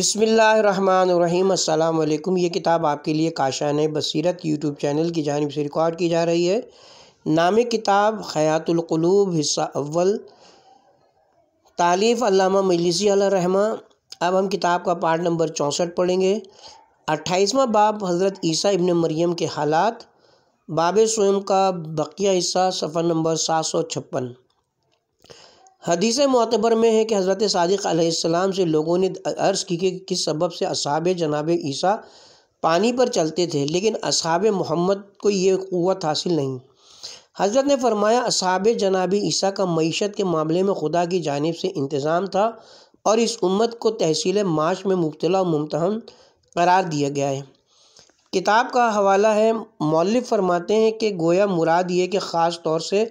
अस्सलाम वालेकुम ये किताब आपके लिए काशान बसीरत यूट्यूब चैनल की जानब से रिकॉर्ड की जा रही है नाम किताब ख़यातुलूब हिस्सा अव्वल तालीफ़ अल्लामा मजलिसी रहमा अब हम किताब का पार्ट नंबर चौंसठ पढ़ेंगे अट्ठाईसवां बाब हज़रत ईसा इबन मरियम के हालात बाब स्वयं का बकिया हिस्सा सफ़र नंबर सात सौ छप्पन हदीस मतबर में है कि हज़रत सदक़ से लोगों ने अर्ज़ की कि किस सबब से असाब जनाब ईसा पानी पर चलते थे लेकिन असाब मोहम्मद को ये क़वत हासिल नहीं हज़रत ने फरमाया असाब जनाब ईसा का मीशत के मामले में खुदा की जानब से इंतज़ाम था और इस उम्मत को तहसील माश में मुबतला मुमतहम करार दिया गया है किताब का हवाला है मौलिक फरमाते हैं कि गोया मुराद ये कि ख़ास तौर से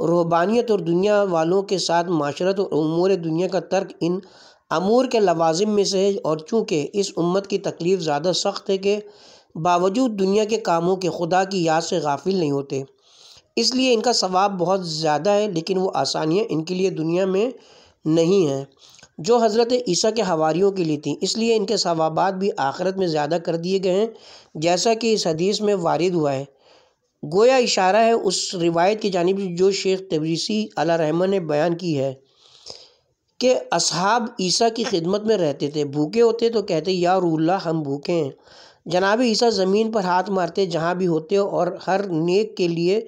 रूहानियत और दुनिया वालों के साथ माशरत और अमूर दुनिया का तर्क इन अमूर के लवाजिम में से है और चूँकि इस उम्मत की तकलीफ़ ज़्यादा सख्त है कि बावजूद दुनिया के कामों के खुदा की याद से गाफिल नहीं होते इसलिए इनका सवाब बहुत ज़्यादा है लेकिन वो आसानियाँ इनके लिए दुनिया में नहीं हैं जो हज़रत ईसा के हवारीयों के लिए थी इसलिए इनके सवाबात भी आखरत में ज़्यादा कर दिए गए हैं जैसा कि इस हदीस में वारिद हुआ है गोया इशारा है उस रिवायत की जानब जो शेख तबरीसी अला रहमान ने बयान की है कि असहाब ईसा की खिदमत में रहते थे भूखे होते तो कहते या रूल्ला हम भूखे हैं जनाब ईसा ज़मीन पर हाथ मारते जहाँ भी होते और हर नेक के लिए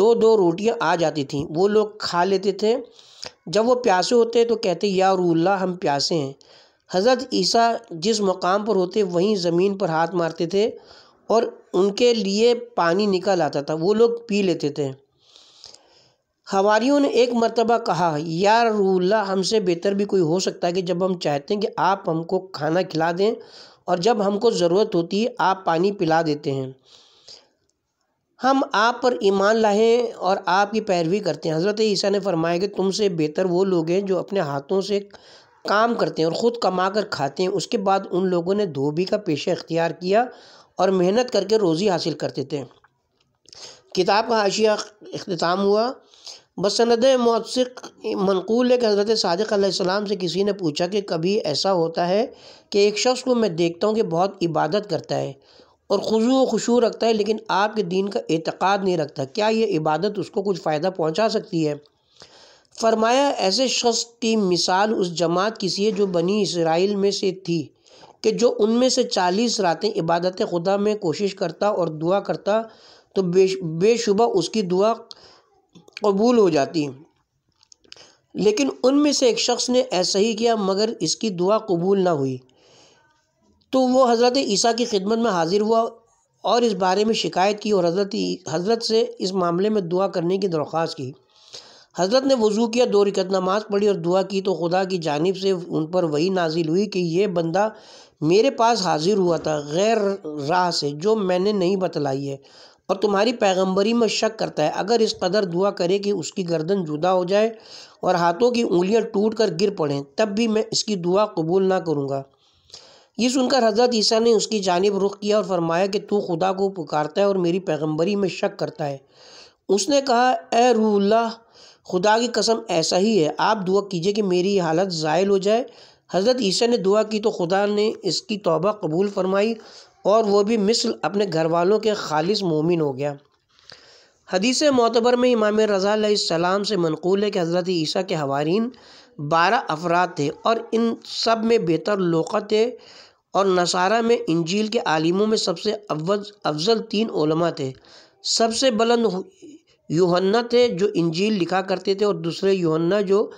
दो दो रोटियाँ आ जाती थीं वो लोग खा लेते थे जब वो प्यासे होते तो कहते या रूल्ला हम प्यासे हैं हज़रत ईसा जिस मकाम पर होते वहीं ज़मीन पर हाथ मारते थे और उनके लिए पानी निकल आता था वो लोग पी लेते थे हवारियों ने एक मरतबा कहा यार रूल्ला हमसे बेहतर भी कोई हो सकता है कि जब हम चाहते हैं कि आप हमको खाना खिला दें और जब हमको ज़रूरत होती है आप पानी पिला देते हैं हम आप पर ईमान लाएँ और आपकी पैरवी करते हैं हज़रत ईसा ने फरमाया कि तुमसे बेहतर वो लोग हैं जो अपने हाथों से काम करते हैं और ख़ुद कमा कर खाते हैं उसके बाद उन लोगों ने धोबी का पेशा इख्तियार किया और मेहनत करके रोज़ी हासिल करते थे किताब का आशिया अख्ताम हुआ बसंद मौसिक मनकूल है कि हज़रत सदक़्लाम से किसी ने पूछा कि कभी ऐसा होता है कि एक शख्स को मैं देखता हूँ कि बहुत इबादत करता है और खुजू खुशू रखता है लेकिन आपके दीन का एतक़ाद नहीं रखता क्या ये इबादत उसको कुछ फ़ायदा पहुँचा सकती है फरमाया ऐसे शख्स की मिसाल उस जमात की सी है जो बनी इसराइल में से थी कि जो उनमें से चालीस रातें इबादत खुदा में कोशिश करता और दुआ करता तो बे बेशुबा उसकी दुआ कबूल हो जाती लेकिन उनमें से एक शख्स ने ऐसा ही किया मगर इसकी दुआ कबूल ना हुई तो वो हज़रत ईसा की खिदमत में हाज़िर हुआ और इस बारे में शिकायत की और हज़रत हज़रत से इस मामले में दुआ करने की दरख्वास्त की हज़रत ने वज़ू किया दो रिकत नमाज पढ़ी और दुआ की तो खुदा की जानब से उन पर वही नाजिल हुई कि यह बंदा मेरे पास हाज़िर हुआ था गैर राह से जो मैंने नहीं बतलाई है और तुम्हारी पैगंबरी में शक करता है अगर इस कदर दुआ करे कि उसकी गर्दन जुदा हो जाए और हाथों की उंगलियां टूट कर गिर पड़ें तब भी मैं इसकी दुआ कबूल ना करूँगा ये सुनकर हज़रत ईसा ने उसकी जानब रुख किया और फरमाया कि तू खुदा को पुकारता है और मेरी पैगम्बरी में शक करता है उसने कहा ए रूल्ला खुदा की कसम ऐसा ही है आप दुआ कीजिए कि मेरी हालत ज़ायल हो जाए हज़रत ईसा ने दुआ की तो खुदा ने इसकी तौबा कबूल फरमाई और वह भी मिस्र अपने घर वालों के खालिस मोमिन हो गया हदीस मोतबर में इमाम रज़ा सलाम से मनकूल है कि हज़रत ईसा के हवारीन बारह अफराद थे और इन सब में बेहतर लोकत थे और नसारा में इंजील के आलिमों में सबसे अव्वल अफजल तीन ओलमा थे सबसे बुलंद यूहन्ना थे जो इंजील लिखा करते थे और दूसरे यूहन्ना जो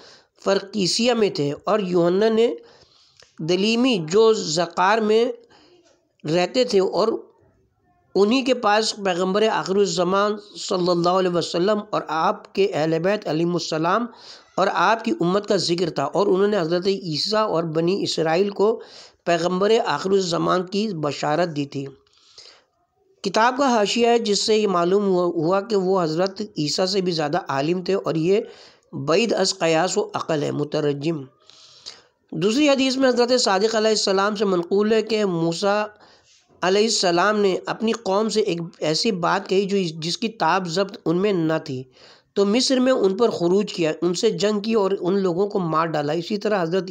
फ़रकीसिया में थे और यूहन्ना ने दलीमी जो ज़कार में रहते थे और उन्हीं के पास पैगम्बर आखिरज़मान जमान अलैहि वसल्लम और आपके अहल बैत और आपकी उम्मत का जिक्र था और उन्होंने हज़रत ईसा और बनी इसराइल को पैगम्बर आखिरज़मान की बशारत दी थी किताब का हाशिया है जिससे ये मालूम हुआ कि वो हज़रत ईसा से भी ज़्यादा आलिम थे और ये बैद अस कयास व अक़ल है मुतरजम दूसरी हदीस में हज़रत सदक़ से मनकूल है कि मूसा सलाम ने अपनी कौम से एक ऐसी बात कही जो जिसकी ताब जब्त उनमें न थी तो मिस्र में उन पर खरूज किया उनसे जंग की और उन लोगों को मार डाला इसी तरह हज़रत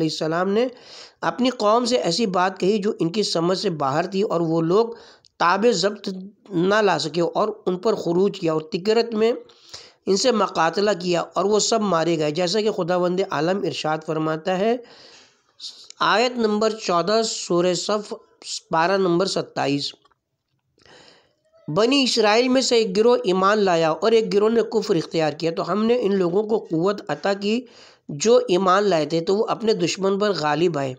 ईसा ने अपनी कौम से ऐसी बात कही जो इनकी समझ से बाहर थी और वो लोग ताब जब्त ना ला सके और उन पर खरूज किया और तिकरत में इनसे मकातला किया और वो सब मारे गए जैसा कि खुदा बंद आलम इरशाद फरमाता है आयत नंबर चौदह सूर सफ़ बारह नंबर सत्ताईस बनी इसराइल में से एक गिरोह ईमान लाया और एक गिरोह ने कुफर इख्तियार किया तो हमने इन लोगों को क़वत अता की जो ईमान लाए थे तो वो अपने दुश्मन पर गालिब आए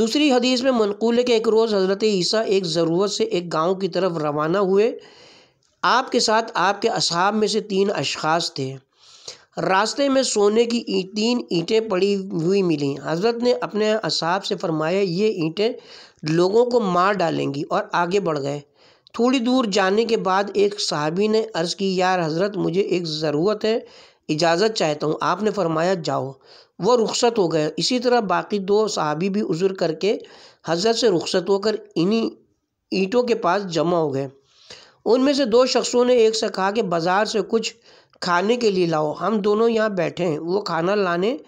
दूसरी हदीस में मनकूल है कि एक रोज़ हज़रत ईसा एक ज़रूरत से एक गांव की तरफ रवाना हुए आपके साथ आपके असहाब में से तीन अशखास थे रास्ते में सोने की तीन ईंटें पड़ी हुई मिली हजरत ने अपने असाब से फरमाया ये ईंटें लोगों को मार डालेंगी और आगे बढ़ गए थोड़ी दूर जाने के बाद एक सहाबी ने अर्ज़ की यार हजरत मुझे एक ज़रूरत है इजाज़त चाहता हूँ आपने फरमाया जाओ वह रुखसत हो गए इसी तरह बाकी दो सहाबी भी उज़र करके हजरत से रुखसत होकर इन्हीं ईंटों के पास जमा हो गए उनमें से दो शख्सों ने एक से कहा कि बाज़ार से कुछ खाने के लिए लाओ हम दोनों यहाँ बैठे हैं वो खाना लाने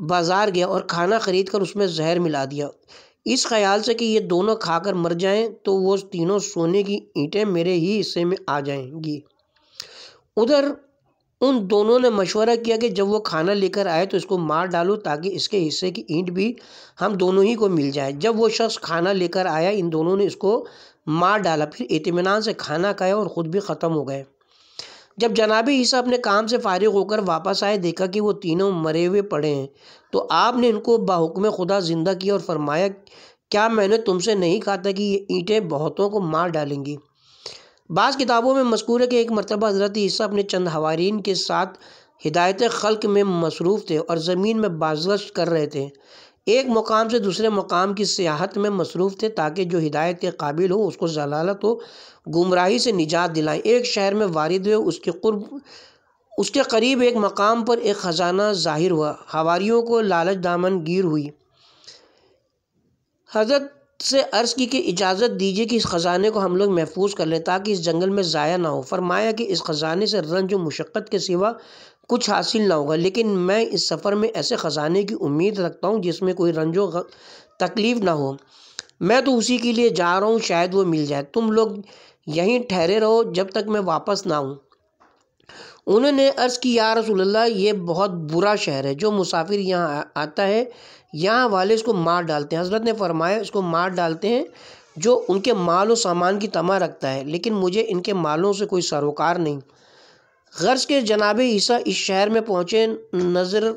बाज़ार गया और खाना ख़रीद कर उसमें जहर मिला दिया इस ख्याल से कि ये दोनों खाकर मर जाएं तो वो तीनों सोने की ईंटें मेरे ही हिस्से में आ जाएंगी उधर उन दोनों ने मशवरा किया कि जब वो खाना लेकर आए तो इसको मार डालो ताकि इसके हिस्से की ईंट भी हम दोनों ही को मिल जाए जब वो शख्स खाना लेकर आया इन दोनों ने इसको मार डाला फिर इतमान से खाना खाया और ख़ुद भी ख़त्म हो गए जब जनाब ईसा अपने काम से फारिग होकर वापस आए देखा कि वो तीनों मरे हुए पड़े हैं तो आपने इनको बाहुकम खुदा ज़िंदा किया और फरमाया क्या मैंने तुमसे नहीं कहा था कि ये ईंटें बहुतों को मार डालेंगी बाज़ किताबों में मस्कूर है कि एक मरतबा हज़रत ईसा अपने चंद हवारीन के साथ हिदायत खल्क में मसरूफ़ थे और ज़मीन में बाजगश्त कर रहे थे एक मुकाम से दूसरे मुकाम की सियाहत में मसरूफ़ थे ताकि जो हिदायत के काबिल हो उसको जलालत हो गुमराही से निजात दिलाएं एक शहर में वारिद हुए उसके कुर्ब उसके करीब एक मकाम पर एक ख़जाना ज़ाहिर हुआ हवारीयों को लालच दामन गिर हुई हजरत से अर्ज़ की कि इजाज़त दीजिए कि इस ख़जाने को हम लोग महफूज कर लें ताकि इस जंगल में ज़ाया ना हो फरमाया कि इस ख़जाने से रंज व मशक्क़त के सिवा कुछ हासिल ना होगा लेकिन मैं इस सफ़र में ऐसे ख़ज़ाने की उम्मीद रखता हूँ जिसमें कोई रंजो तकलीफ़ ना हो मैं तो उसी के लिए जा रहा हूँ शायद वो मिल जाए तुम लोग यहीं ठहरे रहो जब तक मैं वापस ना आऊँ उन्होंने अर्ज़ की या रसोल्ला ये बहुत बुरा शहर है जो मुसाफिर यहाँ आता है यहाँ वाले इसको मार डालते हैं हज़रत ने फरमाया इसको मार डालते हैं जो उनके माल और सामान की तमा रखता है लेकिन मुझे इनके मालों से कोई सरोकार नहीं गर्ज के जनाब ईसा इस शहर में पहुँचे नज़र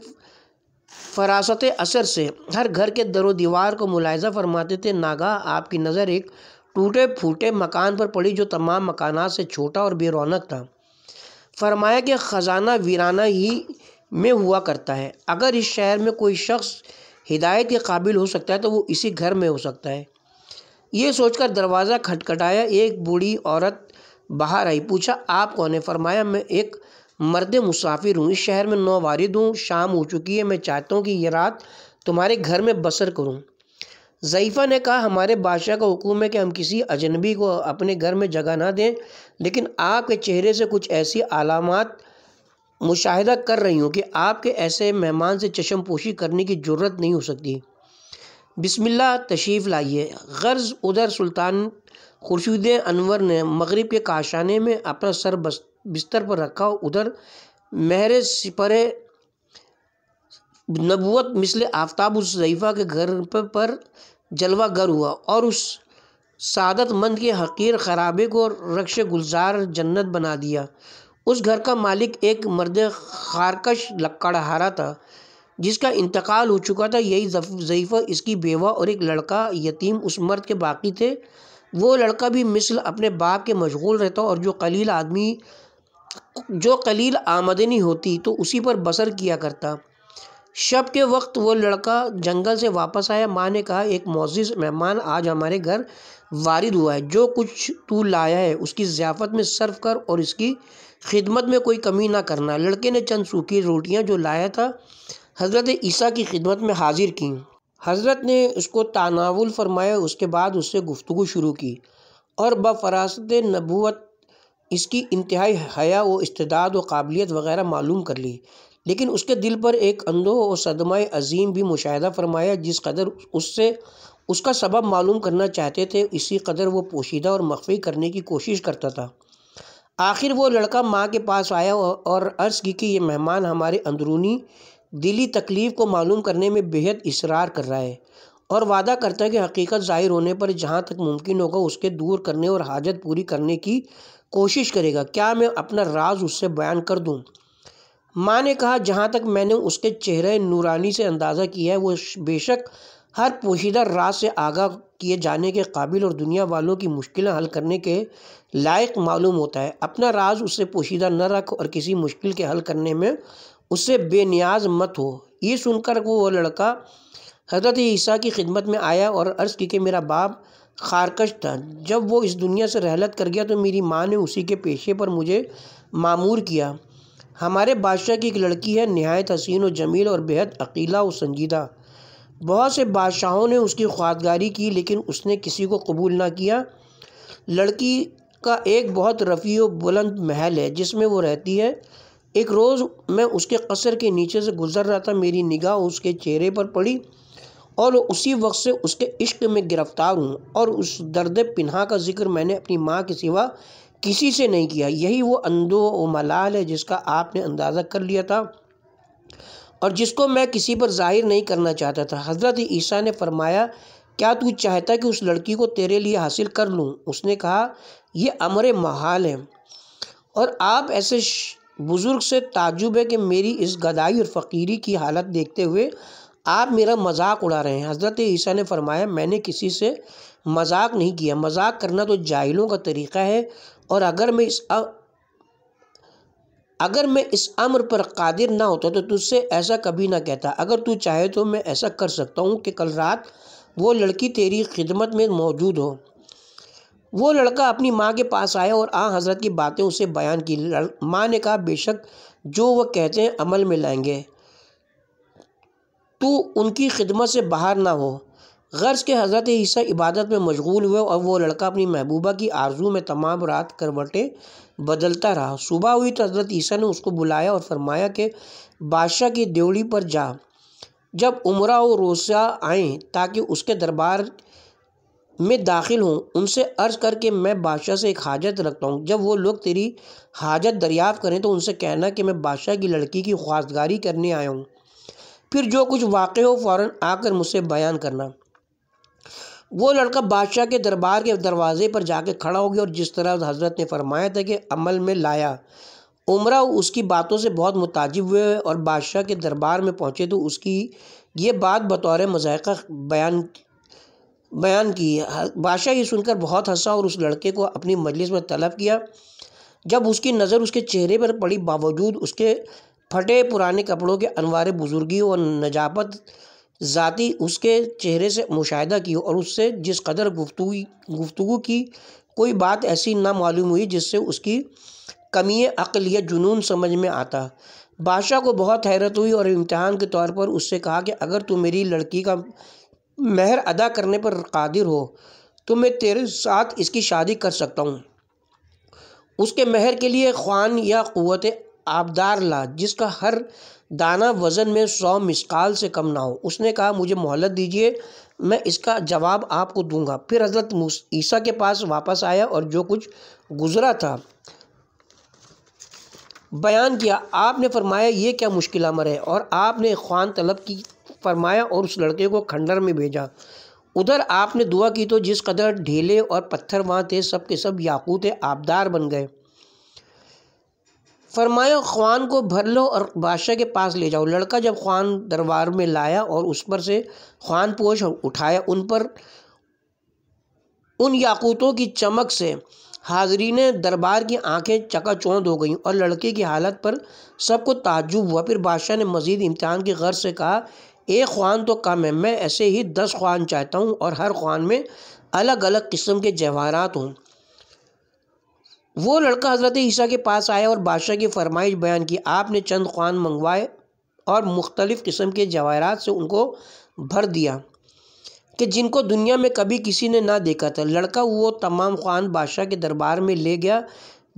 फरासत असर से हर घर के दरो दीवार को मुलायजा फरमाते थे नागा आपकी नज़र एक टूटे फूटे मकान पर पड़ी जो तमाम मकान से छोटा और बेरौनक था फरमाया कि ख़जाना वीराना ही में हुआ करता है अगर इस शहर में कोई शख्स हिदायत के काबिल हो सकता है तो वो इसी घर में हो सकता है ये सोचकर दरवाज़ा खटखटाया एक बूढ़ी औरत बाहर आई पूछा आप कौन है फरमाया मैं एक मर्द मुसाफिर हूँ इस शहर में नौ वारिद हूँ शाम हो चुकी है मैं चाहता हूँ कि यह रात तुम्हारे घर में बसर करूँ ज़ैफ़ा ने कहा हमारे बादशाह का हुक्म है कि हम किसी अजनबी को अपने घर में जगह ना दें लेकिन आपके चेहरे से कुछ ऐसी आलामत मुशाहिदा कर रही हूँ कि आपके ऐसे मेहमान से चशम पोशी करने की ज़रूरत नहीं हो सकती बिसमिल्ला तशरीफ़ लाइए गर्ज़ उधर सुल्तान खुर्शीद अनवर ने मगरब के काशाने में अपना सर बिस्तर पर रखा उधर महर सिपर नबूत मिसल आफ्ताब उस जयफ़ा के घर पर, जलवा गर हुआ और उस सदतमंद के हकीर खराबे को रक्ष गुलजार जन्नत बना दिया उस घर का मालिक एक मर्द खारकश लकड़हारा था जिसका इंतकाल हो चुका था यही जयफ़ा इसकी बेवा और एक लड़का यतीम उस मर्द के बाकी थे वो लड़का भी मिसल अपने बाप के मशगूल रहता और जो कलील आदमी जो कलील आमदनी होती तो उसी पर बसर किया करता शब के वक्त वो लड़का जंगल से वापस आया माँ ने कहा एक मोजिज़ मेहमान आज हमारे घर वारिद हुआ है जो कुछ तू लाया है उसकी ज़ियाफ़त में सर्व कर और इसकी खिदमत में कोई कमी ना करना लड़के ने चंद सूखी रोटियाँ जो लाया था हज़रत ईसा की खिदमत में हाजिर कीं हज़रत ने उसको तानावुल फ़रमाया उसके बाद उससे गुफ्तु शुरू की और बफरासत नबूत इसकी इंतहाई हया व इस्तदाद व काबिलियत वगैरह मालूम कर ली लेकिन उसके दिल पर एक अंदो और सदमा अजीम भी मुशाह फरमाया जिस कदर उससे उसका सबब मालूम करना चाहते थे इसी कदर वो पोशीदा और मख्फी करने की कोशिश करता था आखिर वो लड़का माँ के पास आया और अर्ज़ की कि ये मेहमान हमारे अंदरूनी दिली तकलीफ़ को मालूम करने में बेहद इसरार कर रहा है और वादा करता है कि हकीकत ज़ाहिर होने पर जहाँ तक मुमकिन होगा उसके दूर करने और हाजत पूरी करने की कोशिश करेगा क्या मैं अपना राज उससे बयान कर दूँ माँ ने कहा जहाँ तक मैंने उसके चेहरे नूरानी से अंदाज़ा किया है वो बेशक हर पोशीदा राज से आगा किए जाने के काबिल और दुनिया वालों की मुश्किलें हल करने के लायक मालूम होता है अपना राज उससे पोशीदा न रख और किसी मुश्किल के हल करने में उससे बेनियाज़ मत हो ये सुनकर वो वो लड़का हज़रत ईसा की खिदमत में आया और अर्ज़ की कि मेरा बाप खारकश था जब वो इस दुनिया से रहलत कर गया तो मेरी माँ ने उसी के पेशे पर मुझे मामूर किया हमारे बादशाह की एक लड़की है नहायत हसीन व जमील और बेहद अकीला व संजीदा बहुत से बादशाहों ने उसकी ख्वादगारी की लेकिन उसने किसी को कबूल ना किया लड़की का एक बहुत रफ़ी व बुलंद महल है जिसमें वो रहती है एक रोज़ मैं उसके कसर के नीचे से गुज़र रहा था मेरी निगाह उसके चेहरे पर पड़ी और उसी वक्त से उसके इश्क में गिरफ़्तार हूँ और उस दर्द पिन्हा का जिक्र मैंने अपनी माँ के सिवा किसी से नहीं किया यही वो अंदो व मलाल है जिसका आपने अंदाज़ा कर लिया था और जिसको मैं किसी पर ज़ाहिर नहीं करना चाहता था हज़रत ईसा ने फरमाया क्या तू चाहता कि उस लड़की को तेरे लिए हासिल कर लूँ उसने कहा यह अमर महाल है और आप ऐसे बुज़ुर्ग से ताजुब है कि मेरी इस गदाई और फ़कीरी की हालत देखते हुए आप मेरा मजाक उड़ा रहे हैं हज़रत ईसा ने फरमाया मैंने किसी से मजाक नहीं किया मजाक करना तो जाहिलों का तरीक़ा है और अगर मैं इस अ... अगर मैं इस अम्र पर कादिर ना होता तो तुझसे ऐसा कभी ना कहता अगर तू चाहे तो मैं ऐसा कर सकता हूँ कि कल रात वो लड़की तेरी खिदमत में मौजूद हो वो लड़का अपनी माँ के पास आया और आ हज़रत की बातें उसे बयान की माँ ने कहा बेशक जो वह कहते हैं अमल में लाएंगे तू उनकी खिदमत से बाहर ना हो गर्ज़ के हज़रत ईसा इबादत में मशगूल हुए और वो लड़का अपनी महबूबा की आरजू में तमाम रात करवटें बदलता रहा सुबह हुई तो हज़रत ईसा ने उसको बुलाया और फरमाया कि बादशाह की देवड़ी पर जा जब उम्र और रोसा आए ताकि उसके दरबार में दाखिल हूँ उनसे अर्ज़ करके मैं बादशाह से एक हाजत रखता हूँ जब वो लोग तेरी हाजत दरियाफ़ करें तो उनसे कहना कि मैं बादशाह की लड़की की ख्वासगारी करने आया हूँ फिर जो कुछ वाक़ हो फ़ौर आकर मुझसे बयान करना वो लड़का बादशाह के दरबार के दरवाज़े पर जाके खड़ा हो गया और जिस तरह हज़रत ने फरमाया था कि अमल में लाया उम्र उसकी बातों से बहुत मुताजिब हुए और बादशाह के दरबार में पहुँचे तो उसकी ये बात बतौर मजाक बयान बयान की बादशाह ये सुनकर बहुत हंसा और उस लड़के को अपनी मजलिस में तलब किया जब उसकी नज़र उसके चेहरे पर पड़ी बावजूद उसके फटे पुराने कपड़ों के अनवार बुजुर्गी और नजापत ज़ाती उसके चेहरे से मुशाह की और उससे जिस कदर गुफ्तु गुफ्तु की कोई बात ऐसी ना मालूम हुई जिससे उसकी कमी अक्ल या जुनून समझ में आता बादशाह को बहुत हैरत हुई और इम्तहान के तौर पर उससे कहा कि अगर तू मेरी लड़की का मेहर अदा करने पर कादिर हो तो मैं तेरे साथ इसकी शादी कर सकता हूँ उसके मेहर के लिए ख्वान या क़वत आबदार ला जिसका हर दाना वज़न में सौ मिसकाल से कम ना हो उसने कहा मुझे मोहलत दीजिए मैं इसका जवाब आपको दूंगा फिर हज़रत ईसा के पास वापस आया और जो कुछ गुज़रा था बयान किया आपने फरमाया ये क्या मुश्किल अमर है और आपने ख्वान तलब की फरमाया और उस लड़के को खंडर में भेजा उधर आपने दुआ की तो जिस कदर ढीले और पत्थर वहाँ थे सब के सब याकूत आबदार बन गए फरमाया ख्वान को भर लो और बादशाह के पास ले जाओ लड़का जब ख्वान दरबार में लाया और उस पर से ख्वान पोश उठाया उन पर उन याकूतों की चमक से ने दरबार की आंखें चकाचौंध हो गईं और लड़के की हालत पर सबको ताजुब हुआ फिर बादशाह ने मज़ीद इम्तहान की गर्ज से कहा एक ख़्वान तो कम है मैं ऐसे ही दस ख़्वान चाहता हूँ और हर ख़्वान में अलग अलग किस्म के जवाहरात हों वो लड़का हज़रत ईसा के पास आया और बादशाह की फरमाइश बयान की आपने चंद ख़्वान मंगवाए और मुख्तलिफ़ किस्म के जवाहरात से उनको भर दिया कि जिनको दुनिया में कभी किसी ने ना देखा था लड़का वो तमाम ख़्वान बादशाह के दरबार में ले गया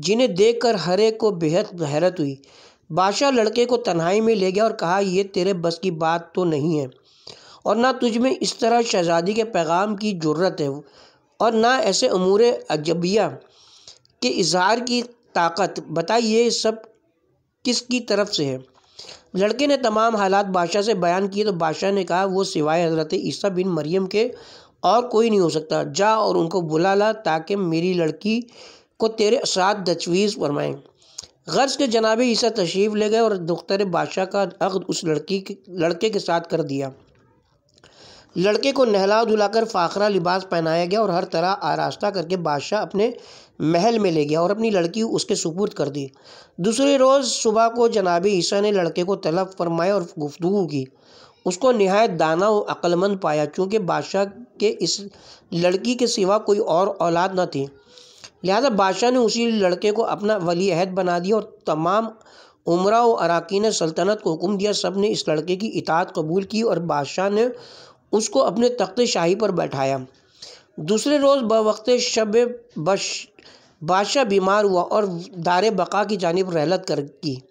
जिन्हें देख कर हर एक को बेहद हैरत हुई बादशाह लड़के को तन्हाई में ले गया और कहा यह तेरे बस की बात तो नहीं है और ना तुझ में इस तरह शहज़ादी के पैगाम की ज़रूरत है और ना ऐसे अमूर अजबिया के इजहार की ताकत बताइए सब किसकी तरफ से है लड़के ने तमाम हालात बादशाह से बयान किए तो बादशाह ने कहा वो सिवाय हज़रत ईसा बिन मरियम के और कोई नहीं हो सकता जा और उनको बुला ला ताकि मेरी लड़की को तेरे साथ दचवीज़ फरमाएँ गर्ज के जनाब ईसा तशरीफ़ ले गए और दुख्तर बादशाह का अगद उस लड़की के लड़के के साथ कर दिया लड़के को नहला धुलाकर फाखरा लिबास पहनाया गया और हर तरह आरास्ता करके बादशाह अपने महल में ले गया और अपनी लड़की उसके सुपुर्द कर दी दूसरे रोज़ सुबह को जनाब ईसा ने लड़के को तलब फरमाया और गुफ्तु की उसको नहायत दाना और अक्लमंद पाया चूँकि बादशाह के इस लड़की के सिवा कोई और औलाद न थी लिहाजा बादशाह ने उसी लड़के को अपना वली अहद बना दिया और तमाम उम्र व अरकान सल्तनत को हुक्म दिया सब ने इस लड़के की इतात कबूल की और बादशाह ने उसको अपने तख्त शाही पर बैठाया दूसरे रोज़ बवक्त शब बश बादशाह बीमार हुआ और दार बका की जानब रहलत कर की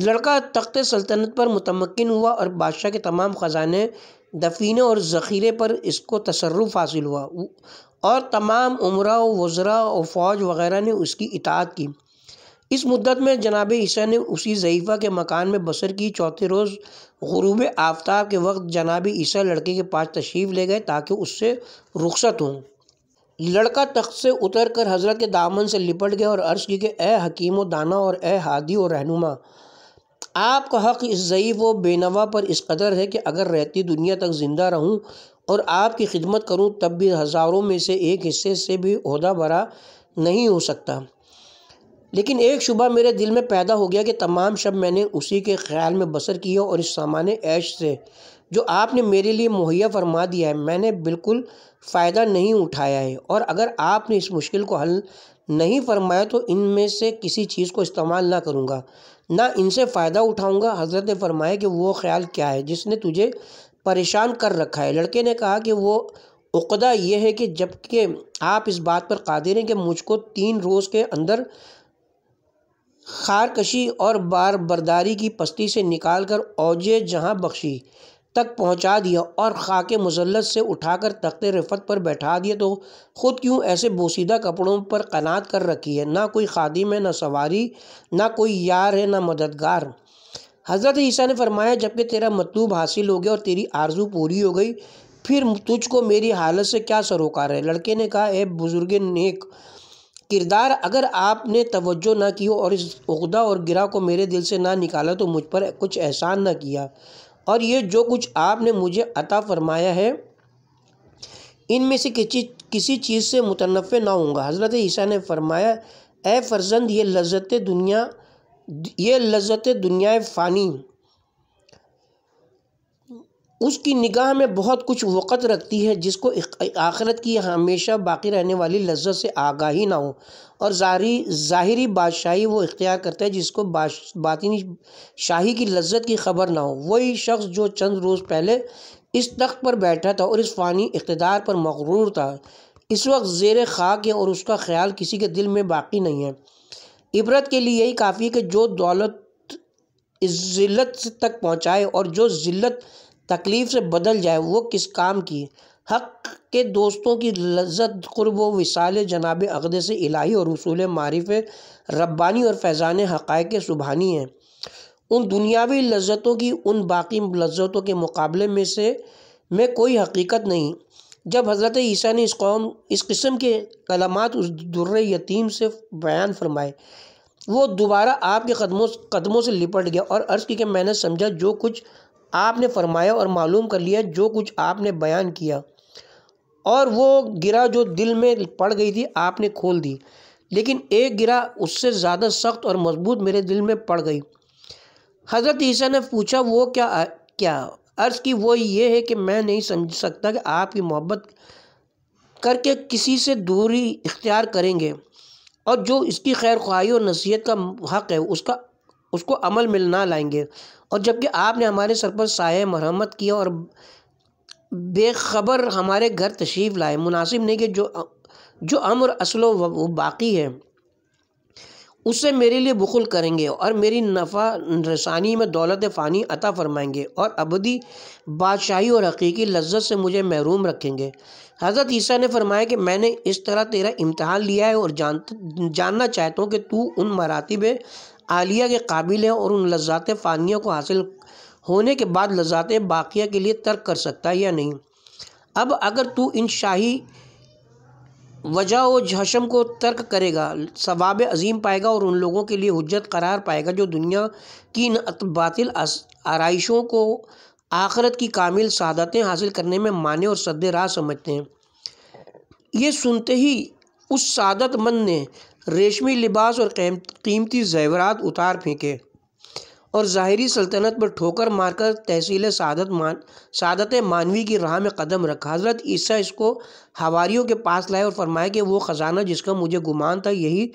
लड़का तख्त सल्तनत पर मुतमकिन हुआ और बादशाह के तमाम ख़जाने दफ़ीने और ज़ख़ीरे पर इसको तसरफ़ हासिल हुआ और तमाम उमरा वज़रा और फ़ौज वग़ैरह ने उसकी इतात की इस मुद्दत में जनाब ईसा ने उसी ज़यीफा के मकान में बसर की चौथे रोज़ गुरूब आफ्ताब के वक्त जनाब ईसा लड़के के पास तशरीफ़ ले गए ताकि उससे रुख्सत हों लड़का तख्त से उतर कर हज़रत के दामन से लिपट गया और अर्ज़ की कि ए हकीम दाना और ए हादी और रहनुमा आपका हक़ इस ज़यीफ़ व बेनवा पर इस कदर है कि अगर रहती दुनिया तक ज़िंदा रहूँ और आपकी खिदमत करूँ तब भी हज़ारों में से एक हिस्से से भी अहदा भरा नहीं हो सकता लेकिन एक शुबा मेरे दिल में पैदा हो गया कि तमाम शब मैंने उसी के ख्याल में बसर किया और इस सामान्य ऐश से जो आपने मेरे लिए मुहैया फरमा दिया है मैंने बिल्कुल फ़ायदा नहीं उठाया है और अगर आपने इस मुश्किल को हल नहीं फरमाया तो इनमें से किसी चीज़ को इस्तेमाल ना करूँगा ना इनसे फ़ायदा उठाऊँगा हज़रत ने फरमाया कि वो ख्याल क्या है जिसने तुझे परेशान कर रखा है लड़के ने कहा कि वो उकदा यह है कि जबकि आप इस बात पर कादिर हैं कि मुझको तीन रोज़ के अंदर खारकशी और बार बर्दारी की पस्ती से निकाल कर औजे जहाँ बख्शी तक पहुंचा दिया और खाके मुजलत से उठाकर तख्त रफत पर बैठा दिया तो ख़ुद क्यों ऐसे बोसीदा कपड़ों पर कनात कर रखी है ना कोई खादिम है ना सवारी ना कोई यार है ना मददगार हज़रत ईसा ने फरमाया जबकि तेरा मतलूब हासिल हो गया और तेरी आरजू पूरी हो गई फिर तुझको मेरी हालत से क्या सरोकार है लड़के ने कहा ए बुज़ुर्ग नेक किरदार अगर आपने तवज्जो ना की और इस उगदा और गिरा को मेरे दिल से ना निकाला तो मुझ पर कुछ एहसान ना किया और ये जो कुछ आपने मुझे अता फरमाया है इनमें से किसी किसी चीज़ से मुतनफ़ ना होंगे हज़रत ईसा ने फरमाया ए फर्जंद ये लज्जत दुनिया ये लज्जत दुनिया फ़ानी उसकी निगाह में बहुत कुछ वक़्त रखती है जिसको आखरत की हमेशा बाकी रहने वाली लज्जत से आगाही ना हो और ज़ाहरी ज़ाहरी बादशाही वो इख्तियार करता है जिसको बातिनी शाही की लज्जत की खबर ना हो वही शख्स जो चंद रोज़ पहले इस तख्त पर बैठा था और इस फ़ानी इकतदार पर मकरूर था इस वक्त जेर खाक है और उसका ख्याल किसी के दिल में बाकी नहीं है इबरत के लिए यही काफ़ी है कि जो दौलत ज़िलत तक पहुँचाए और जो ज़िलत तकलीफ़ से बदल जाए वो किस काम की हक़ के दोस्तों की लज्जत क़ुरब व जनाब अकदे से इलाही और रसूल मारिफ रब्बानी और फैज़ान हक़ सुबहानी हैं उन दुनियावी लज्जतों की उन बाकी लज्जतों के मुकाबले में से में कोई हकीकत नहीं जब हज़रत ईसा ने इस कौम इस किस्म के कलमात उस दुर्र यतीम से बयान फरमाए वो दोबारा आपके कदमों कदमों से लिपट गया और अर्ज़ की कि मैंने समझा जो कुछ आपने फरमाया और मालूम कर लिया जो कुछ आपने बयान किया और वो गिरा जो दिल में पड़ गई थी आपने खोल दी लेकिन एक गिरा उससे ज़्यादा सख्त और मजबूत मेरे दिल में पड़ गई हज़रत ईसा ने पूछा वो क्या क्या अर्ज़ की वो ये है कि मैं नहीं समझ सकता कि आपकी मोहब्बत करके किसी से दूरी इख्तियार करेंगे और जो इसकी खैर ख्वाही और नसीहत का हक़ है उसका उसको अमल मिल ना लाएंगे और जबकि आपने हमारे सरपंच साय मरम्मत किया और बेखबर हमारे घर तशरीफ़ लाए मुनासिब नहीं कि जो जो अमर असलो वो बाकी है उससे मेरे लिए बखुल करेंगे और मेरी नफ़ा रसानी में दौलत फ़ानी अता फरमाएंगे और अबदी बादशाही और हकीकी लज्जत से मुझे महरूम रखेंगे हज़रत ईसा ने फरमाया कि मैंने इस तरह तेरा इम्तहान लिया है और जान जानना चाहता हूँ कि तू उन मरातब आलिया के काबिल है और उन लज्जात फ़ानिया को हासिल होने के बाद लज्जात बाक़िया के लिए तर्क कर सकता है या नहीं अब अगर तू इन शाही वजह व जशम को तर्क करेगा सवाब अजीम पाएगा और उन लोगों के लिए हजत करार पाएगा जो दुनिया की इन बातिल आरइशों को आखरत की कामिल सादतें हासिल करने में माने और सद राह समझते हैं ये सुनते ही उस शादतमंद ने रेशमी लिबास और कीमती जेवरात उतार फेंके और ज़ाहरी सल्तनत पर ठोकर मारकर तहसील सादत मान सादत मानवी की राह में कदम रखा हज़रत ईसा इसको हवारीों के पास लाए और फरमाया कि वो ख़जाना जिसका मुझे गुमान था यही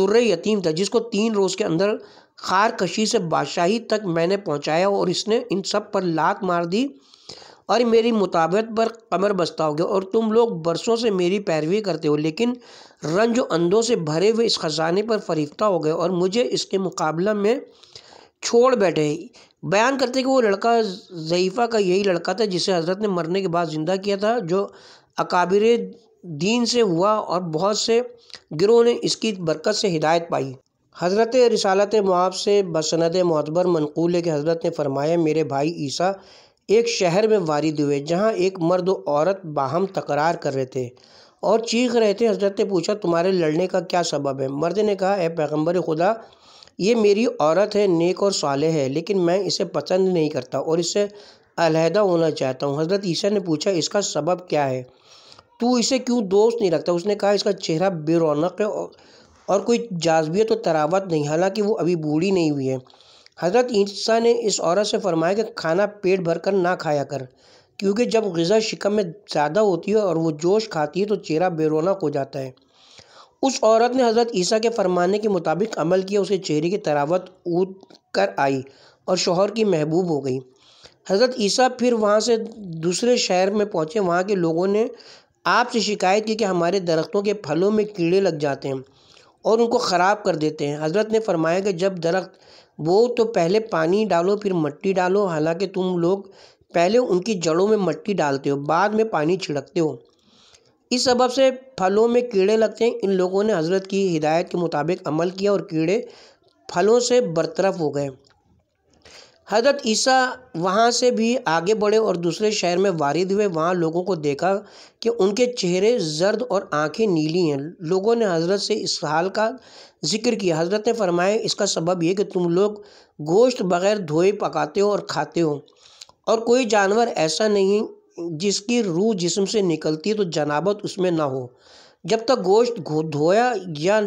दुर्र यतीम था जिसको तीन रोज़ के अंदर ख़ारकशी से बादशाही तक मैंने पहुँचाया और इसने इन सब पर लात मार दी और मेरी मुताबत पर कमर बस्ता हो गया और तुम लोग बरसों से मेरी पैरवी करते हो लेकिन रंज अंदों से भरे हुए इस ख़जाने पर फरीफ्ता हो गए और मुझे इसके मुकाबला में छोड़ बैठे बयान करते कि वो लड़का ज़यीफ़ा का यही लड़का था जिसे हज़रत ने मरने के बाद ज़िंदा किया था जो अकाबिर दीन से हुआ और बहुत से गिरोह ने इसकी बरकत से हिदायत पाई हज़रत रिसालत मुआब से बसनद मतबर मनकूल है कि हज़रत ने फरमाया मेरे भाई ईसा एक शहर में वारिद हुए जहाँ एक मर्द औरत बाहम तकरार कर रहे थे और चीख रहे थे हज़रत ने पूछा तुम्हारे लड़ने का क्या सबब है मर्द ने कहा ए पैगम्बर खुदा ये मेरी औरत है नेक और साले है लेकिन मैं इसे पसंद नहीं करता और इससे अलहदा होना चाहता हूँ हज़रत ईसा ने पूछा इसका सबब क्या है तू इसे क्यों दोस्त नहीं रखता उसने कहा इसका चेहरा बेरौनक है और कोई जाजबियत और तरावत नहीं हालांकि वो अभी बूढ़ी नहीं हुई है हज़रत ईसा ने इस औरत से फरमाया कि खाना पेट भर कर ना खाया कर क्योंकि जब गज़ा शिकम में ज़्यादा होती है और वो जोश खाती है तो चेहरा बेरोनक हो जाता है उस औरत ने हज़रत ईसा के फरमाने के मुताबिक अमल किया उसके चेहरे की तरावत ऊद कर आई और शोहर की महबूब हो गई हज़रत ईसा फिर वहाँ से दूसरे शहर में पहुँचे वहाँ के लोगों ने आपसे शिकायत की कि हमारे दरख्तों के फलों में कीड़े लग जाते हैं और उनको ख़राब कर देते हैं हज़रत ने फरमाया कि जब दरख्त वो तो पहले पानी डालो फिर मिट्टी डालो हालांकि तुम लोग पहले उनकी जड़ों में मिट्टी डालते हो बाद में पानी छिड़कते हो इस सबब से फलों में कीड़े लगते हैं इन लोगों ने हजरत की हिदायत के मुताबिक अमल किया और कीड़े फलों से बरतरफ हो गए हजरत ईसा वहाँ से भी आगे बढ़े और दूसरे शहर में वारिद हुए वहाँ लोगों को देखा कि उनके चेहरे जर्द और आंखें नीली हैं लोगों ने हजरत से इस हाल का जिक्र किया हजरत ने फरमाया इसका सबब यह कि तुम लोग गोश्त बग़ैर धोए पकाते हो और खाते हो और कोई जानवर ऐसा नहीं जिसकी रूह जिस्म से निकलती है तो जनाबत उसमें ना हो जब तक गोश्त धोया या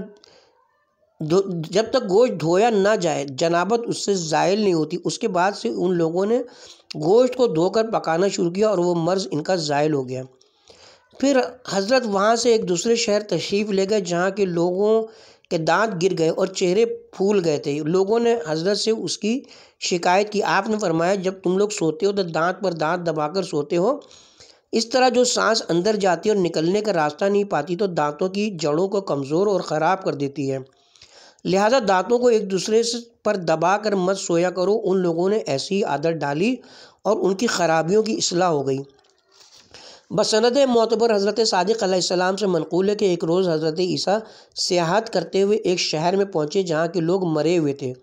जब तक गोश्त धोया ना जाए जनाबत उससे ज़ायल नहीं होती उसके बाद से उन लोगों ने गोश्त को धोकर पकाना शुरू किया और वो मर्ज़ इनका ज़ायल हो गया फिर हज़रत वहाँ से एक दूसरे शहर तशरीफ़ ले गए जहाँ के लोगों के दांत गिर गए और चेहरे फूल गए थे लोगों ने हजरत से उसकी शिकायत की आपने फरमाया जब तुम लोग सोते हो तो दांत पर दांत दबाकर सोते हो इस तरह जो सांस अंदर जाती है और निकलने का रास्ता नहीं पाती तो दांतों की जड़ों को कमज़ोर और ख़राब कर देती है लिहाजा दांतों को एक दूसरे पर दबा कर मत सोया करो उन लोगों ने ऐसी आदत डाली और उनकी खराबियों की असलाह हो गई बसनत मोतबर हज़रत सदक़ से मनकूल है कि एक रोज़ हज़रत ईसा सियाहत करते हुए एक शहर में पहुँचे जहाँ के लोग मरे हुए थे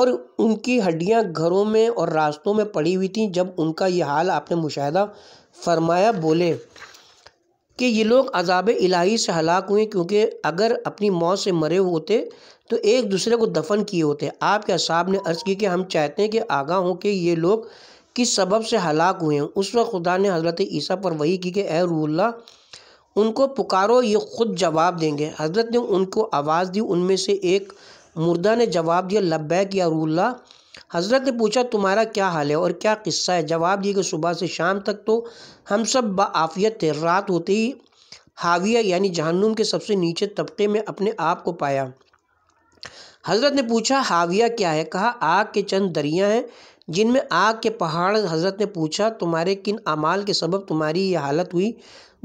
और उनकी हड्डियाँ घरों में और रास्तों में पड़ी हुई थी जब उनका यह हाल आपने मुशाह फरमाया बोले कि ये लोग अजाब इलाही से हलाक हुए क्योंकि अगर अपनी मौत से मरे होते तो एक दूसरे को दफन किए होते आपके असाब ने अर्ज़ की कि हम चाहते हैं कि आगा हों कि ये लोग किस सबब से हलाक हुए हैं उस वक्त खुदा ने हज़रत ईसा पर वही की कि ए रूल्ला उनको पुकारो ये खुद जवाब देंगे हज़रत ने उनको आवाज़ दी उनमें से एक मुर्दा ने जवाब दिया लब्बैक या रूल्ला हज़रत ने पूछा तुम्हारा क्या हाल है और क्या किस्सा है जवाब दिए कि सुबह से शाम तक तो हम सब बाफियत थे रात होते ही हाविया यानी जहन्नुम के सबसे नीचे तबके में अपने आप को पाया हज़रत ने पूछा हाविया क्या है कहा आग के चंद दरिया हैं जिनमें आग के पहाड़ हज़रत ने पूछा तुम्हारे किन अमाल के सबब तुम्हारी ये हालत हुई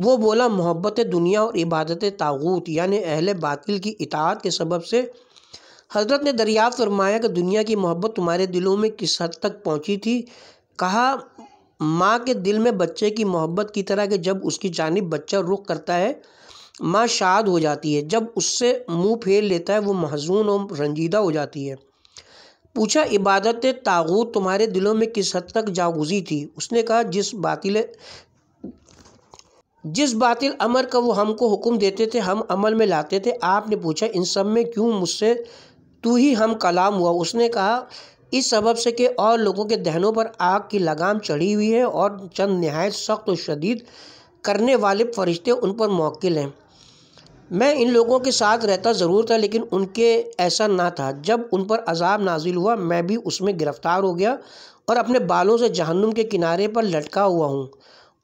वो बोला मोहब्बत दुनिया और इबादत तागूत यानि अहल बातिल की इतात के सबब से हज़रत ने दरियाफ्त फरमाया कि दुनिया की मोहब्बत तुम्हारे दिलों में किस हद तक पहुँची थी कहा माँ के दिल में बच्चे की मोहब्बत की तरह कि जब उसकी जानब बच्चा रुख करता है माँ शाद हो जाती है जब उससे मुंह फेर लेता है वो महजून और रंजीदा हो जाती है पूछा इबादत तागूत तुम्हारे दिलों में किस हद तक जागुजी थी उसने कहा जिस बातिल जिस बातिल अमर का वो हमको हुक्म देते थे हम अमल में लाते थे आपने पूछा इन सब में क्यों मुझसे तू ही हम कलाम हुआ उसने कहा इस सबब से कि और लोगों के दहनों पर आग की लगाम चढ़ी हुई है और चंद नहायत सख्त और शदीद करने वाले फरिश्ते उन पर मौकिल हैं मैं इन लोगों के साथ रहता ज़रूर था लेकिन उनके ऐसा ना था जब उन पर अजाब नाजिल हुआ मैं भी उसमें गिरफ़्तार हो गया और अपने बालों से जहन्नुम के किनारे पर लटका हुआ हूँ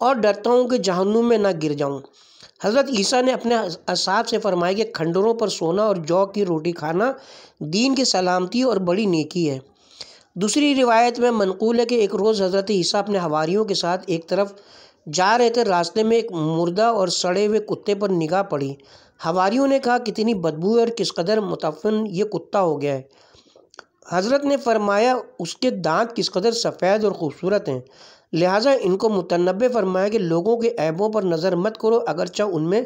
और डरता हूँ कि जहन्नुम में ना गिर जाऊँ हज़रत ईसा ने अपने असाब से फरमाया कि खंडरों पर सोना और जौ की रोटी खाना दीन की सलामती और बड़ी नेकी है दूसरी रिवायत में मनकूल है कि एक रोज़ हज़रत ईसा अपने हवारीयों के साथ एक तरफ जा रहे थे रास्ते में एक मुर्दा और सड़े हुए कुत्ते पर निगाह पड़ी हवारीयों ने कहा कितनी बदबू और किस कदर मुतफन ये कुत्ता हो गया है हज़रत ने फरमाया उसके दांत किस कदर सफ़ेद और ख़ूबसूरत हैं लिहाजा इनको मुतनबे फरमाया कि लोगों के ऐबों पर नज़र मत करो अगरचा उनमें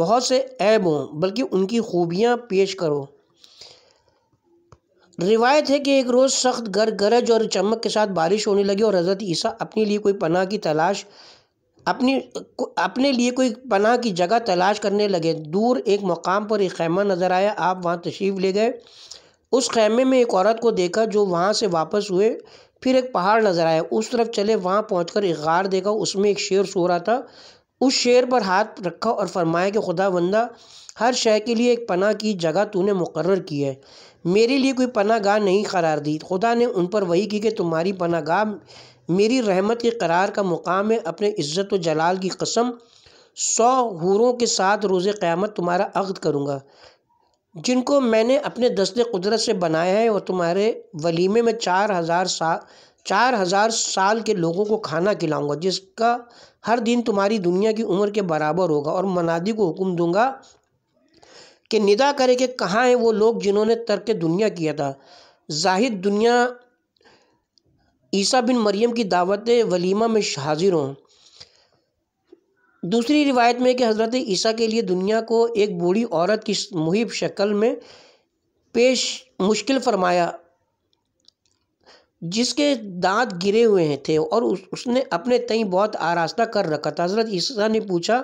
बहुत से ऐब हों बल्कि उनकी खूबियाँ पेश करो रिवायत है कि एक रोज़ सख्त गर गरज और चमक के साथ बारिश होने लगी और हज़रत ईसा अपने लिए कोई पनाह की तलाश अपनी अपने लिए कोई पनाह की जगह तलाश करने लगे दूर एक मकाम पर एक खैमा नज़र आया आप वहाँ तशरीफ़ ले गए उस खैमे में एक औरत को देखा जो वहाँ से वापस हुए फिर एक पहाड़ नज़र आया उस तरफ चले वहाँ पहुँच एक गार देखा उसमें एक शेर सो रहा था उस शेर पर हाथ रखा और फरमाया कि खुदा बंदा हर शय के लिए एक पना की जगह तूने मुकर की है मेरे लिए कोई पना गाह नहीं करार दी खुदा ने उन पर वही की कि तुम्हारी पना गाह मेरी रहमत के करार का मुकाम है अपने इज़्ज़त व जलाल की कसम सौ हूरों के साथ रोज़ क़्यामत तुम्हारा अक्द करूँगा जिनको मैंने अपने दस्ते कुदरत से बनाया है और तुम्हारे वलीमे में चार हज़ार सा चार हज़ार साल के लोगों को खाना खिलाऊंगा जिसका हर दिन तुम्हारी दुनिया की उम्र के बराबर होगा और मनादी को हुक्म दूंगा कि निदा करे कि कहाँ हैं वो लोग जिन्होंने तर्क दुनिया किया था जाहिद दुनिया ईसा बिन मरियम की दावत वलीमा में हाजिर हों दूसरी रिवायत में कि हज़रत ईसा के लिए दुनिया को एक बूढ़ी औरत की मुहिब शक्ल में पेश मुश्किल फरमाया जिसके दांत गिरे हुए हैं थे और उस, उसने अपने तई बहुत आरास्ता कर रखा था हज़रत ईसा ने पूछा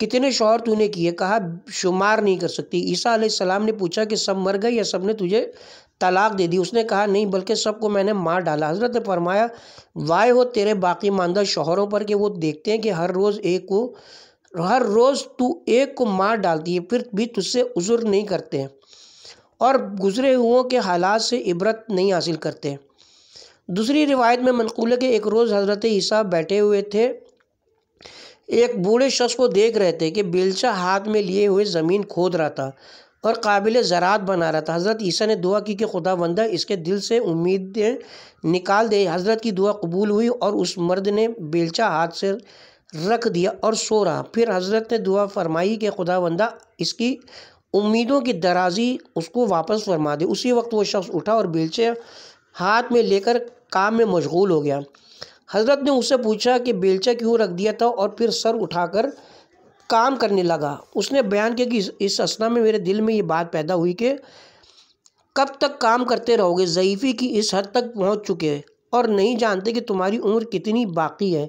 कितने शौहर तूने किए कहा शुमार नहीं कर सकती ईसा सलाम ने पूछा कि सब मर गए या सब ने तुझे तलाक दे दी उसने कहा नहीं बल्कि सबको मैंने मार डाला हज़रत ने फरमाया वाय हो तेरे बाकी मानदा शोहरों पर कि वो देखते हैं कि हर रोज़ एक को हर रोज़ तू एक को मार डालती है फिर भी तुझसे उजुर नहीं करते हैं और गुज़रे हुओं के हालात से इबरत नहीं हासिल करते दूसरी रिवायत में मनकूल के एक रोज़ हज़रत ईसा बैठे हुए थे एक बूढ़े शख्स को देख रहे थे कि बेलचा हाथ में लिए हुए ज़मीन खोद रहा था और काबिल ज़रात बना रहा था हज़रत ईसा ने दुआ की कि खुदा वंदा इसके दिल से उम्मीदें निकाल दे हज़रत की दुआ कबूल हुई और उस मर्द ने बेलचा हाथ से रख दिया और सो रहा फिर हज़रत ने दुआ फरमाई कि खुदा वंदा इसकी उम्मीदों की दराजी उसको वापस फरमा दे उसी वक्त वो शख्स उठा और बेलचे हाथ में लेकर काम में मशगूल हो गया हज़रत ने उससे पूछा कि बेलचा क्यों रख दिया था और फिर सर उठाकर काम करने लगा उसने बयान किया कि इस असना में मेरे दिल में ये बात पैदा हुई कि कब तक काम करते रहोगे ज़यीफ़ी की इस हद तक पहुंच चुके और नहीं जानते कि तुम्हारी उम्र कितनी बाकी है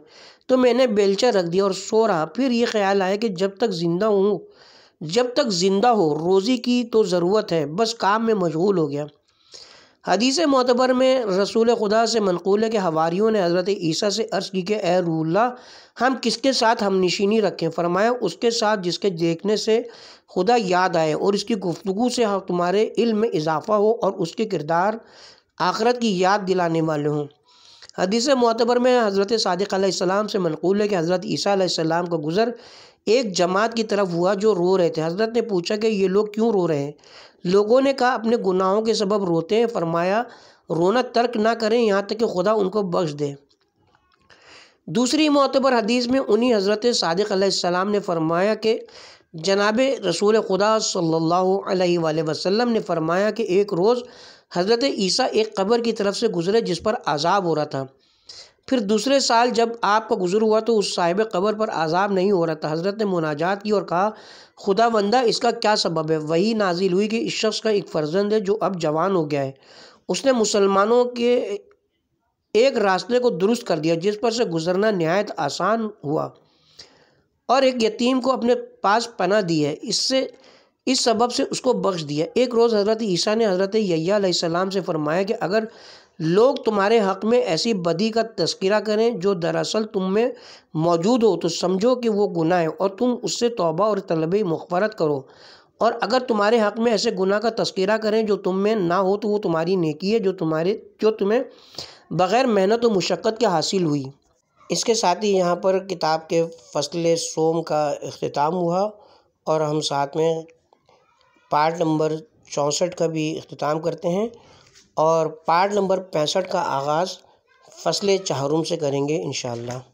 तो मैंने बेलचा रख दिया और सो रहा फिर ये ख्याल आया कि जब तक ज़िंदा हूँ जब तक ज़िंदा हो रोज़ी की तो ज़रूरत है बस काम में मशगूल हो गया हदीस मतबर में रसूल खुदा से मनकूल के कि हवारीयों ने हज़रत ईसा से अर्ज़ की कि ए रूल्ला हम किसके साथ हम निशीनी रखें फरमाया उसके साथ जिसके देखने से खुदा याद आए और इसकी गुफ्तु से हम तुम्हारे इल्म में इजाफ़ा हो और उसके किरदार आखरत की याद दिलाने वाले हों हदीस मोतबर में हज़रत सदक़ाम से मनकूल के हज़रत ईसीम का गुज़र एक जमात की तरफ हुआ जो रो रहे थे हज़रत ने पूछा कि ये लोग क्यों रो रहे हैं लोगों ने कहा अपने गुनाहों के सबब रोते हैं फरमाया रोना तर्क ना करें यहाँ तक कि खुदा उनको बख्श दे दूसरी मोतबर हदीस में उन्हीं हज़रत सदक ने फरमाया कि जनाब रसूल खुदा सल्लल्लाहु अलैहि वसल्लम ने फरमाया कि एक रोज़ हज़रत ईसा एक कब्र की तरफ से गुज़रे जिस पर आज़ाब हो रहा था फिर दूसरे साल जब आपका गुजर हुआ तो उस साहिब कबर पर आज़ाब नहीं हो रहा था हज़रत ने मुनाजात की और कहा खुदा वंदा इसका क्या सबब है वही नाजिल हुई कि इस शख्स का एक फ़र्जंद है जो अब जवान हो गया है उसने मुसलमानों के एक रास्ते को दुरुस्त कर दिया जिस पर से गुजरना नहायत आसान हुआ और एक यतीम को अपने पास पना दी है इससे इस सबब से उसको बख्श दिया एक रोज़ हज़रत ईसा ने हज़रत यैयाम से फ़रमाया कि अगर लोग तुम्हारे हक़ में ऐसी बदी का तस्करा करें जो दरअसल तुम में मौजूद हो तो समझो कि वो गुनाह है और तुम उससे तोबा और तलब मुखबरत करो और अगर तुम्हारे हक़ में ऐसे गुनाह का तस्करा करें जो तुम में ना हो तो वो तुम्हारी नेकी है जो तुम्हारे जो तुम्हें बग़ैर मेहनत और मुशक्क़त के हासिल हुई इसके साथ ही यहाँ पर किताब के फ़सल सोम का अख्ताम हुआ और हम साथ में पार्ट नंबर चौंसठ का भी अख्ताम करते हैं और पार्ट नंबर पैंसठ का आगाज़ फ़सल चाहरुम से करेंगे इंशाल्लाह